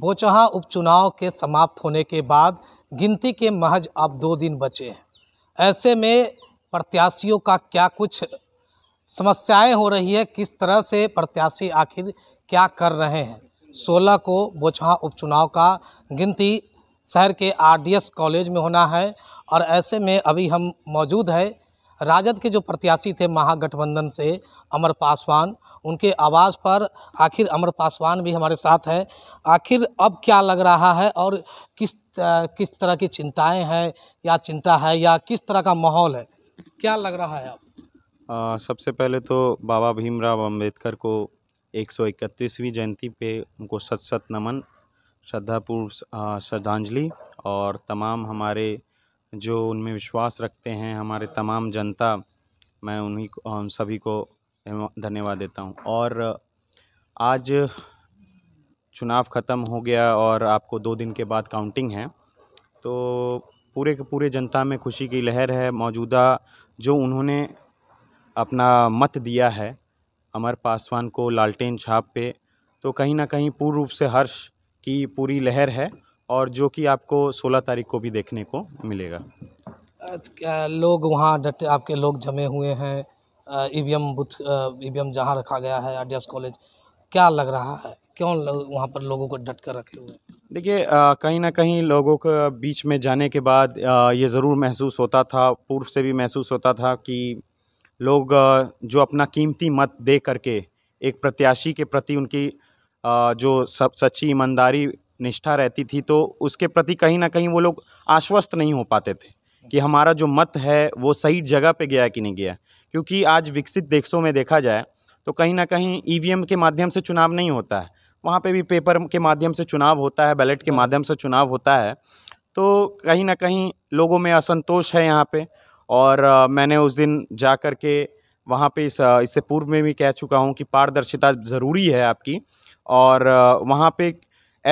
बोचहा उपचुनाव के समाप्त होने के बाद गिनती के महज अब दो दिन बचे हैं ऐसे में प्रत्याशियों का क्या कुछ समस्याएं हो रही है किस तरह से प्रत्याशी आखिर क्या कर रहे हैं 16 को बोचहा उपचुनाव का गिनती शहर के आरडीएस कॉलेज में होना है और ऐसे में अभी हम मौजूद है राजद के जो प्रत्याशी थे महागठबंधन से अमर पासवान उनके आवाज़ पर आखिर अमर पासवान भी हमारे साथ हैं आखिर अब क्या लग रहा है और किस किस तरह की चिंताएं हैं या चिंता है या किस तरह का माहौल है क्या लग रहा है अब सबसे पहले तो बाबा भीमराव अंबेडकर को एक सौ इकतीसवीं जयंती पे उनको सत सत नमन श्रद्धापूर्व श्रद्धांजलि और तमाम हमारे जो उनमें विश्वास रखते हैं हमारे तमाम जनता मैं उन्हीं को उन सभी को धन्यवाद देता हूँ और आज चुनाव ख़त्म हो गया और आपको दो दिन के बाद काउंटिंग है तो पूरे के पूरे जनता में खुशी की लहर है मौजूदा जो उन्होंने अपना मत दिया है अमर पासवान को लालटेन छाप पे तो कहीं ना कहीं पूर्ण रूप से हर्ष की पूरी लहर है और जो कि आपको 16 तारीख को भी देखने को मिलेगा लोग वहाँ डटे आपके लोग जमे हुए हैं E V M booth E V M जहाँ रखा गया है आर कॉलेज क्या लग रहा है क्यों वहाँ पर लोगों को डट कर रखे हुए हैं देखिए कहीं ना कहीं लोगों के बीच में जाने के बाद आ, ये ज़रूर महसूस होता था पूर्व से भी महसूस होता था कि लोग जो अपना कीमती मत दे करके एक प्रत्याशी के प्रति उनकी आ, जो सब सच्ची ईमानदारी निष्ठा रहती थी तो उसके प्रति कहीं ना कहीं वो लोग आश्वस्त नहीं हो पाते थे कि हमारा जो मत है वो सही जगह पे गया कि नहीं गया क्योंकि आज विकसित देशों में देखा जाए तो कहीं ना कहीं ईवीएम के माध्यम से चुनाव नहीं होता है वहाँ पे भी पेपर के माध्यम से चुनाव होता है बैलेट के हाँ। माध्यम से चुनाव होता है तो कहीं ना कहीं लोगों में असंतोष है यहाँ पे और मैंने उस दिन जा कर के वहाँ पे इस इससे पूर्व में भी कह चुका हूँ कि पारदर्शिता ज़रूरी है आपकी और वहाँ पे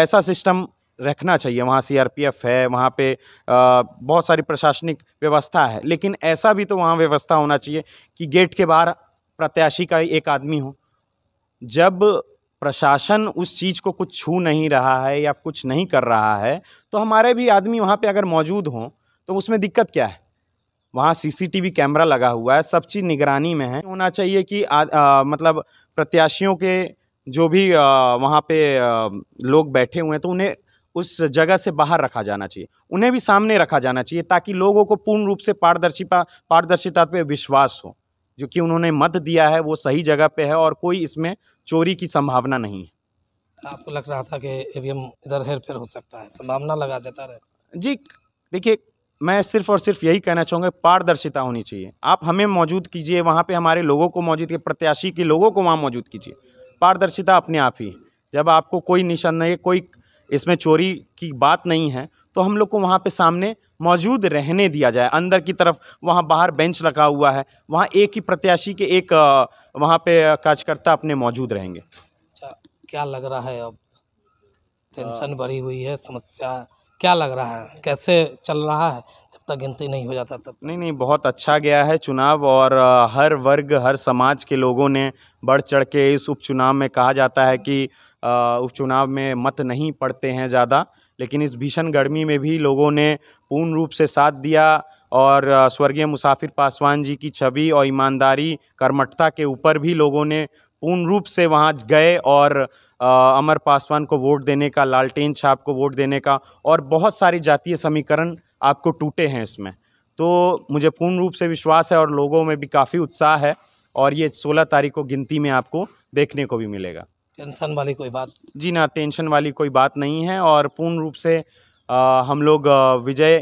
ऐसा सिस्टम रखना चाहिए वहाँ सीआरपीएफ है वहाँ पे बहुत सारी प्रशासनिक व्यवस्था है लेकिन ऐसा भी तो वहाँ व्यवस्था होना चाहिए कि गेट के बाहर प्रत्याशी का एक आदमी हो जब प्रशासन उस चीज़ को कुछ छू नहीं रहा है या कुछ नहीं कर रहा है तो हमारे भी आदमी वहाँ पे अगर मौजूद हों तो उसमें दिक्कत क्या है वहाँ सीसीटीवी कैमरा लगा हुआ है सब चीज़ निगरानी में है होना चाहिए कि आ, आ, मतलब प्रत्याशियों के जो भी वहाँ पे आ, लोग बैठे हुए हैं तो उन्हें उस जगह से बाहर रखा जाना चाहिए उन्हें भी सामने रखा जाना चाहिए ताकि लोगों को पूर्ण रूप से पारदर्शिता पारदर्शिता पर विश्वास हो जो कि उन्होंने मत दिया है वो सही जगह पे है और कोई इसमें चोरी की संभावना नहीं है आपको लग रहा था कि ईवीएम इधर हेर फेर हो सकता है संभावना लगा जाता रहे जी देखिए मैं सिर्फ और सिर्फ यही कहना चाहूँगा पारदर्शिता होनी चाहिए आप हमें मौजूद कीजिए वहाँ पर हमारे लोगों को मौजूद कीजिए प्रत्याशी के लोगों को वहाँ मौजूद कीजिए पारदर्शिता अपने आप ही जब आपको कोई निशान नहीं कोई इसमें चोरी की बात नहीं है तो हम लोग को वहाँ पे सामने मौजूद रहने दिया जाए अंदर की तरफ वहाँ बाहर बेंच लगा हुआ है वहाँ एक ही प्रत्याशी के एक वहाँ पे कार्यकर्ता अपने मौजूद रहेंगे अच्छा क्या लग रहा है अब टेंशन बढ़ी हुई है समस्या क्या लग रहा है कैसे चल रहा है जब तक गिनती नहीं हो जाता तब नहीं नहीं बहुत अच्छा गया है चुनाव और हर वर्ग हर समाज के लोगों ने बढ़ चढ़ के इस उपचुनाव में कहा जाता है कि उपचुनाव में मत नहीं पड़ते हैं ज़्यादा लेकिन इस भीषण गर्मी में भी लोगों ने पूर्ण रूप से साथ दिया और स्वर्गीय मुसाफिर पासवान जी की छवि और ईमानदारी कर्मठता के ऊपर भी लोगों ने पूर्ण रूप से वहाँ गए और अमर पासवान को वोट देने का लालटेन छाप को वोट देने का और बहुत सारे जातीय समीकरण आपको टूटे हैं इसमें तो मुझे पूर्ण रूप से विश्वास है और लोगों में भी काफ़ी उत्साह है और ये सोलह तारीख को गिनती में आपको देखने को भी मिलेगा टेंशन वाली कोई बात जी ना टेंशन वाली कोई बात नहीं है और पूर्ण रूप से आ, हम लोग विजय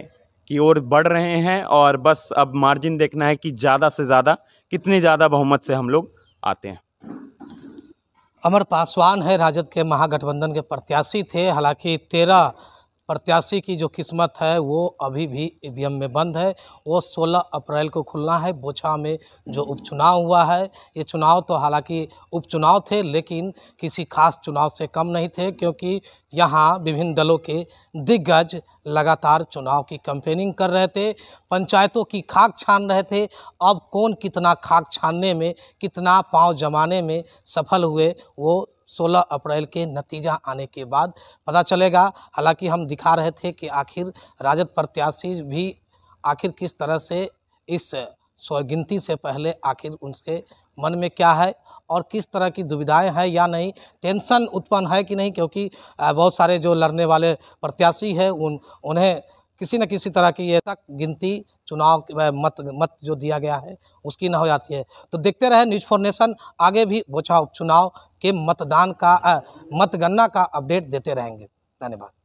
की ओर बढ़ रहे हैं और बस अब मार्जिन देखना है कि ज़्यादा से ज़्यादा कितने ज़्यादा बहुमत से हम लोग आते हैं अमर पासवान है राजद के महागठबंधन के प्रत्याशी थे हालांकि तेरह प्रत्याशी की जो किस्मत है वो अभी भी ई में बंद है वो 16 अप्रैल को खुलना है बोछा में जो उपचुनाव हुआ है ये चुनाव तो हालांकि उपचुनाव थे लेकिन किसी खास चुनाव से कम नहीं थे क्योंकि यहाँ विभिन्न दलों के दिग्गज लगातार चुनाव की कैंपेनिंग कर रहे थे पंचायतों की खाक छान रहे थे अब कौन कितना खाक छानने में कितना पाँव जमाने में सफल हुए वो 16 अप्रैल के नतीजा आने के बाद पता चलेगा हालांकि हम दिखा रहे थे कि आखिर राजद प्रत्याशी भी आखिर किस तरह से इस गिनती से पहले आखिर उनके मन में क्या है और किस तरह की दुविधाएं हैं या नहीं टेंशन उत्पन्न है कि नहीं क्योंकि बहुत सारे जो लड़ने वाले प्रत्याशी हैं उन उन्हें किसी न किसी तरह की ये तक गिनती चुनाव मत मत जो दिया गया है उसकी ना हो जाती है तो देखते रहे न्यूज फॉर नेशन आगे भी बोछा उपचुनाव के मतदान का मतगणना का अपडेट देते रहेंगे धन्यवाद